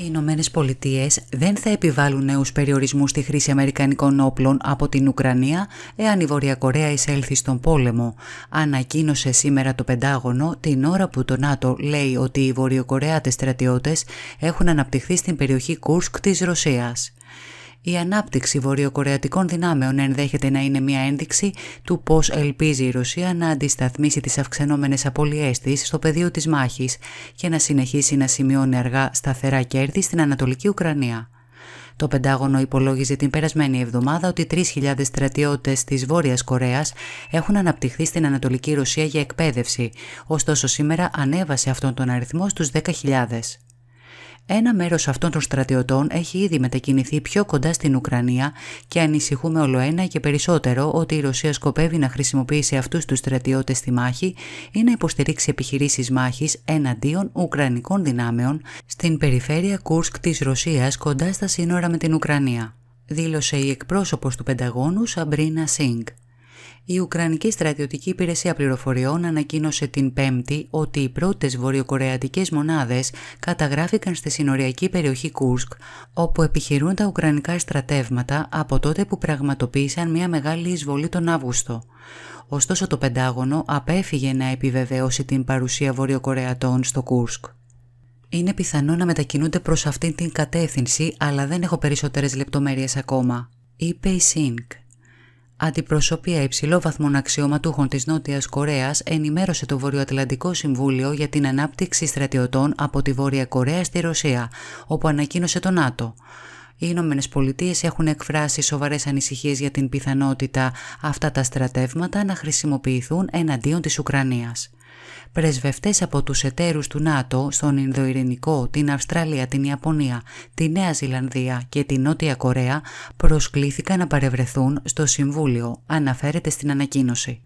Οι Ηνωμένες Πολιτείες δεν θα επιβάλλουν νέους περιορισμούς στη χρήση Αμερικανικών όπλων από την Ουκρανία εάν η Βόρεια Κορέα εισέλθει στον πόλεμο. Ανακοίνωσε σήμερα το Πεντάγωνο την ώρα που το ΝΑΤΟ λέει ότι οι Βορειοκορεάτες στρατιώτες έχουν αναπτυχθεί στην περιοχή Κούρσκ της Ρωσίας. Η ανάπτυξη βορειοκορεατικών δυνάμεων ενδέχεται να είναι μια ένδειξη του πώς ελπίζει η Ρωσία να αντισταθμίσει τις αυξανόμενες απώλειές της στο πεδίο της μάχης και να συνεχίσει να σημειώνει αργά σταθερά κέρδη στην Ανατολική Ουκρανία. Το Πεντάγωνο υπολόγιζε την περασμένη εβδομάδα ότι 3.000 στρατιώτες της Βόρειας Κορέας έχουν αναπτυχθεί στην Ανατολική Ρωσία για εκπαίδευση, ωστόσο σήμερα ανέβασε αυτόν τον αριθμό στους 10.000. Ένα μέρος αυτών των στρατιωτών έχει ήδη μετακινηθεί πιο κοντά στην Ουκρανία και ανησυχούμε ένα και περισσότερο ότι η Ρωσία σκοπεύει να χρησιμοποιήσει αυτούς τους στρατιώτες στη μάχη ή να υποστηρίξει επιχειρήσεις μάχης εναντίον Ουκρανικών δυνάμεων στην περιφέρεια Κούρσκ της Ρωσίας κοντά στα σύνορα με την Ουκρανία, δήλωσε η εκπρόσωπος του Πενταγώνου Σαμπρίνα Σίνγκ. Η Ουκρανική Στρατιωτική Υπηρεσία Πληροφοριών ανακοίνωσε την Πέμπτη ότι οι πρώτες βορειοκορεατικές μονάδες καταγράφηκαν στη συνοριακή περιοχή Κούρσκ, όπου επιχειρούν τα Ουκρανικά στρατεύματα από τότε που πραγματοποίησαν μια μεγάλη εισβολή τον Αύγουστο. Ωστόσο το Πεντάγωνο απέφυγε να επιβεβαιώσει την παρουσία Βορειοκορεατών στο Κούρσκ. Είναι πιθανό να μετακινούνται προς αυτήν την κατεύθυνση, αλλά δεν έχω περισσότερες λεπτομέρειες ακόμα, είπε η ΣΥΝΚ. Αντιπροσωπεία υψηλόβαθμων αξιωματούχων της Νότιας Κορέας ενημέρωσε το Βορειοατλαντικό Συμβούλιο για την ανάπτυξη στρατιωτών από τη Βόρεια Κορέα στη Ρωσία, όπου ανακοίνωσε το ΝΑΤΟ. Οι Ηνωμένες Πολιτείες έχουν εκφράσει σοβαρές ανησυχίες για την πιθανότητα αυτά τα στρατεύματα να χρησιμοποιηθούν εναντίον της Ουκρανίας. Πρεσβευτές από τους εταίρους του ΝΑΤΟ στον Ινδοειρηνικό, την Αυστραλία, την Ιαπωνία, τη Νέα Ζηλανδία και την Νότια Κορέα προσκλήθηκαν να παρευρεθούν στο Συμβούλιο, αναφέρεται στην ανακοίνωση.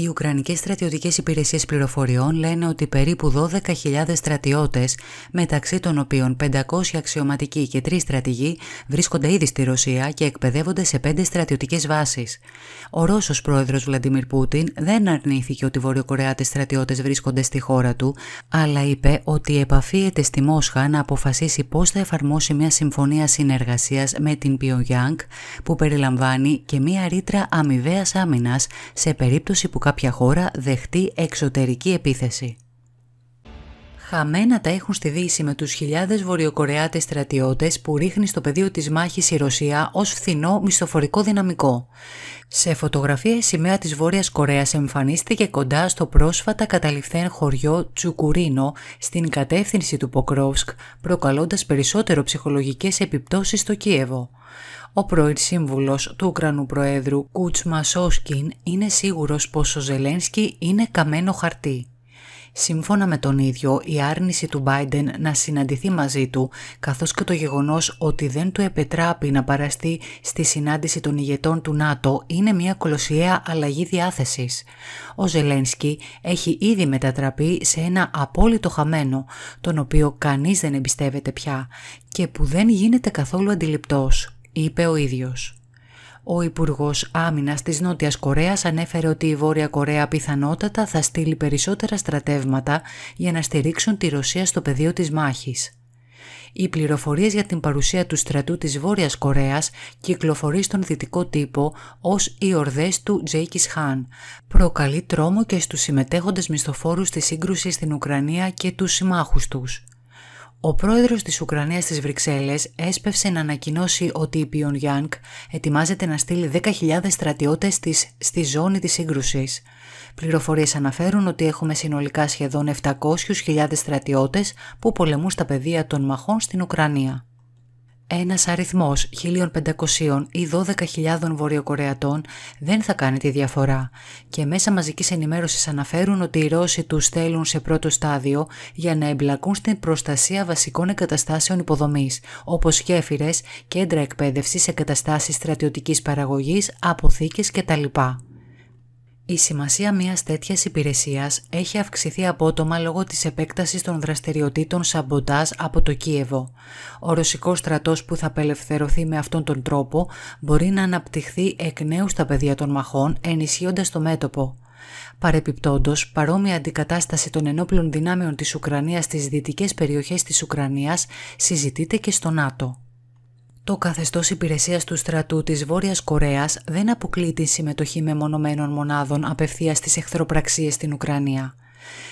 Οι Ουκρανικές στρατιωτικές υπηρεσίες πληροφοριών λένε ότι περίπου 12.000 στρατιώτες, μεταξύ των οποίων 500 αξιωματικοί και 3 στρατηγοί, βρίσκονται ήδη στη Ρωσία και εκπαιδεύονται σε πέντε στρατιωτικές βάσεις. Ο Ρώσος πρόεδρος Βλαντιμίρ Πούτιν δεν αρνήθηκε ότι οι Βορειοκορεάτες στρατιώτες βρίσκονται στη χώρα του, αλλά είπε ότι επαφίεται στη Μόσχα να αποφασίσει πώς θα εφαρμόσει μια συμφωνία συνεργασίας με την Pyongyang που περιλαμβάνει και μια ρήτρα αμοιβαίας άμυνας σε περίπτωση που κάποια χώρα δεχτεί εξωτερική επίθεση. Χαμένα τα έχουν στη Δύση με τους χιλιάδες βορειοκορεάτες στρατιώτες που ρίχνει στο πεδίο της μάχης η Ρωσία ως φθηνό μισθοφορικό δυναμικό. Σε φωτογραφία η σημαία της Βόρειας Κορέας εμφανίστηκε κοντά στο πρόσφατα καταληφθέν χωριό Τσουκουρίνο στην κατεύθυνση του Ποκρόφσκ, προκαλώντας περισσότερο ψυχολογικές επιπτώσεις στο Κίεβο. Ο πρώην σύμβουλος του Ουκρανού Προέδρου Σόσκιν είναι σίγουρος πως ο Ζελένσκι είναι καμένο χαρτί. Σύμφωνα με τον ίδιο, η άρνηση του Biden να συναντηθεί μαζί του, καθώς και το γεγονός ότι δεν του επετράπει να παραστεί στη συνάντηση των ηγετών του ΝΑΤΟ, είναι μια κολοσιαία αλλαγή διάθεσης. Ο Ζελένσκι έχει ήδη μετατραπεί σε ένα απόλυτο χαμένο, τον οποίο κανείς δεν εμπιστεύεται πια και που δεν γίνεται καθόλου αντιληπτός, είπε ο ίδιος. Ο Υπουργός Άμυνας της Νότιας Κορέας ανέφερε ότι η Βόρεια Κορέα πιθανότατα θα στείλει περισσότερα στρατεύματα για να στηρίξουν τη Ρωσία στο πεδίο της μάχης. Οι πληροφορίες για την παρουσία του στρατού της Βόρειας Κορέας κυκλοφορεί στον δυτικό τύπο ως οι ορδές του Τζέικης Χάν. Προκαλεί τρόμο και στους συμμετέχοντες μισθοφόρους στη σύγκρουση στην Ουκρανία και τους συμμάχους τους. Ο πρόεδρος της Ουκρανίας στις Βρυξέλλες έσπευσε να ανακοινώσει ότι η Πιονγιάνκ ετοιμάζεται να στείλει 10.000 στρατιώτες της στη ζώνη της σύγκρουσης. Πληροφορίες αναφέρουν ότι έχουμε συνολικά σχεδόν 700.000 στρατιώτες που πολεμούν στα πεδία των μαχών στην Ουκρανία. Ένας αριθμός 1.500 ή 12.000 Βορειοκορεατών δεν θα κάνει τη διαφορά και μέσα μαζικής ενημέρωσης αναφέρουν ότι οι Ρώσοι τους στέλνουν σε πρώτο στάδιο για να εμπλακούν στην προστασία βασικών εγκαταστάσεων υποδομής όπως γέφυρες, κέντρα εκπαίδευσης, εγκαταστάσεις στρατιωτικής παραγωγής, αποθήκες κτλ. Η σημασία μιας τέτοιας υπηρεσίας έχει αυξηθεί απότομα λόγω της επέκτασης των δραστηριοτήτων σαμποτάζ από το Κίεβο. Ο ρωσικός στρατός που θα απελευθερωθεί με αυτόν τον τρόπο μπορεί να αναπτυχθεί εκ νέου στα πεδία των μαχών, ενισχύοντας το μέτωπο. Παρεπιπτόντως, παρόμοια αντικατάσταση των ενόπλων δυνάμεων της Ουκρανίας στις δυτικές περιοχές της Ουκρανίας συζητείται και στο ΝΑΤΟ. Το καθεστώς υπηρεσίας του στρατού της Βόρειας Κορέας δεν αποκλεί τη συμμετοχή μεμονωμένων μονάδων απευθείας στις εχθροπραξίες στην Ουκρανία.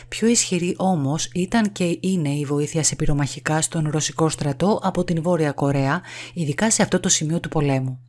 Πιο ισχυρή όμως ήταν και είναι η βοήθεια σε πυρομαχικά στον Ρωσικό στρατό από την Βόρεια Κορέα, ειδικά σε αυτό το σημείο του πολέμου.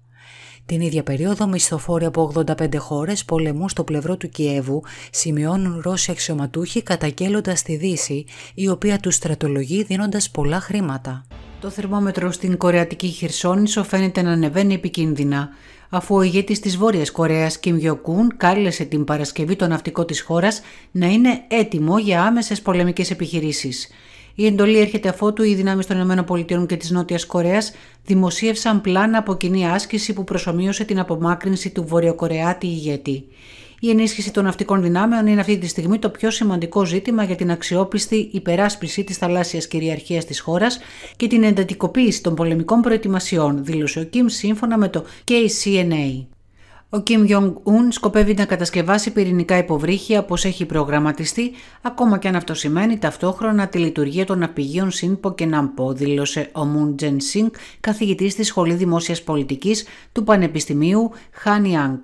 Την ίδια περίοδο, μισθοφόροι από 85 χώρες πολεμούν στο πλευρό του Κιέβου, σημειώνουν Ρώσοι αξιωματούχοι καταγγέλλοντας τη Δύση, η οποία τους στρατολογεί δίνοντας πολλά χρήματα. Το θερμόμετρο στην Κορεατική Χερσόνησο φαίνεται να ανεβαίνει επικίνδυνα, αφού ο ηγέτης της Βόρειας Κορέας Κιμ Γιοκούν κάλεσε την Παρασκευή το ναυτικό της χώρας να είναι έτοιμο για άμεσες πολεμικές επιχειρήσεις. Η εντολή έρχεται αφότου οι δυνάμεις των ΗΠΑ και της Νότιας Κορέας δημοσίευσαν πλάνα από κοινή άσκηση που προσωμείωσε την απομάκρυνση του Βορειοκορεάτη ηγέτη. Η ενίσχυση των ναυτικών δυνάμεων είναι αυτή τη στιγμή το πιο σημαντικό ζήτημα για την αξιόπιστη υπεράσπιση της θαλάσσιας κυριαρχίας της χώρας και την εντατικοποίηση των πολεμικών προετοιμασιών, δήλωσε ο Κιμ σύμφωνα με το KCNA. Ο Κιμ Ιονγκ Ουν σκοπεύει να κατασκευάσει πυρηνικά υποβρύχια όπως έχει προγραμματιστεί, ακόμα και αν αυτό σημαίνει ταυτόχρονα τη λειτουργία των απειγείων ΣΥΝΠΟ και ΝΑΜΠΟ, δήλωσε ο Μουν Τζεν Σίνγκ, καθηγητή στη Σχολή Δημόσιας Πολιτικής του Πανεπιστημίου Ιάνγκ.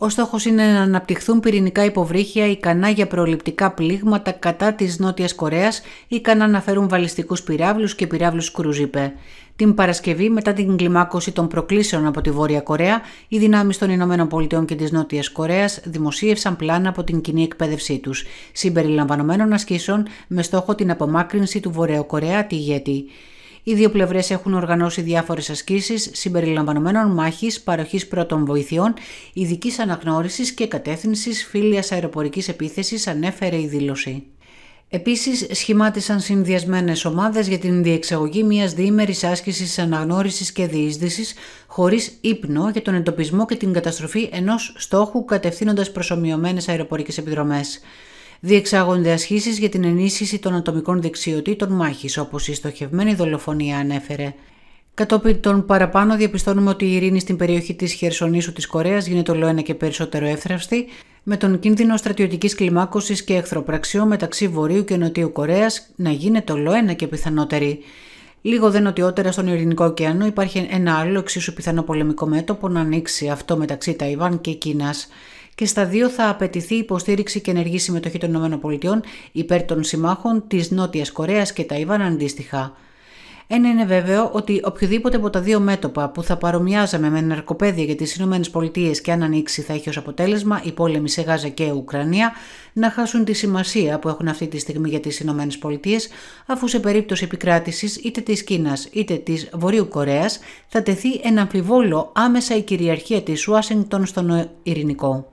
Ο στόχος είναι να αναπτυχθούν πυρηνικά υποβρύχια ικανά για προληπτικά πλήγματα κατά της Νότιας Κορέας, ικανά να φέρουν βαλιστικούς πυράβλους και πυράβλους κρουζίπε. Την Παρασκευή, μετά την κλιμάκωση των προκλήσεων από τη Βόρεια Κορέα, οι δυνάμεις των Πολιτειών και της Νότιας Κορέας δημοσίευσαν πλάνα από την κοινή εκπαίδευσή τους, συμπεριλαμβανομένων ασκήσεων με στόχο την απομάκρυνση του τη ηγέτη. Οι δύο πλευρές έχουν οργανώσει διάφορες ασκήσεις συμπεριλαμβανομένων μάχης, παροχής πρώτων βοηθειών, ειδικής αναγνώρισης και κατεύθυνσης φίλιας αεροπορικής επίθεσης, ανέφερε η δήλωση. Επίσης, σχημάτισαν συνδυασμένες ομάδες για την διεξαγωγή μιας διήμερης άσκησης αναγνώρισης και διείσδυσης χωρίς ύπνο για τον εντοπισμό και την καταστροφή ενός στόχου κατευθύνοντας προσωμιωμένες αεροπορικές επιδρομές διεξάγονται ασχήσεις για την ενίσχυση των ατομικών δεξιοτήτων μάχης, όπως η στοχευμένη δολοφονία ανέφερε. Κατόπιν των παραπάνω, διαπιστώνουμε ότι η ειρήνη στην περιοχή της Χερσονήσου της Κορέας γίνεται όλο ένα και περισσότερο εύθραυστη, με τον κίνδυνο στρατιωτικής κλιμάκωσης και εχθροπραξιών μεταξύ Βορείου και Νοτιού Κορέας να γίνεται όλο ένα και πιθανότερη. Λίγο δε νοτιότερα στον Ειρηνικό ωκεανό υπάρχει ένα άλλο εξίσου πιθανό πολεμικό μέτωπο να ανοίξει αυτό μεταξύ Ταϊβάν και Κίνας και στα δύο θα απαιτηθεί υποστήριξη και ενεργή συμμετοχή των ΗΠΑ υπέρ των συμμάχων της Νότιας Κορέας και Ταϊβάν αντίστοιχα. Ένα είναι βέβαιο ότι οποιοδήποτε από τα δύο μέτωπα που θα παρομοιάζαμε με ναρκοπαίδια για τις ΗΠΑ και αν ανοίξει θα έχει ως αποτέλεσμα οι πόλεμοι σε Γάζα και Ουκρανία να χάσουν τη σημασία που έχουν αυτή τη στιγμή για τις ΗΠΑ, αφού σε περίπτωση επικράτησης είτε της Κίνας είτε της Βορείου Κορέας θα τεθεί ένα αμφιβόλο άμεσα η κυριαρχία της Ουάσιγκτον στον Ειρηνικό.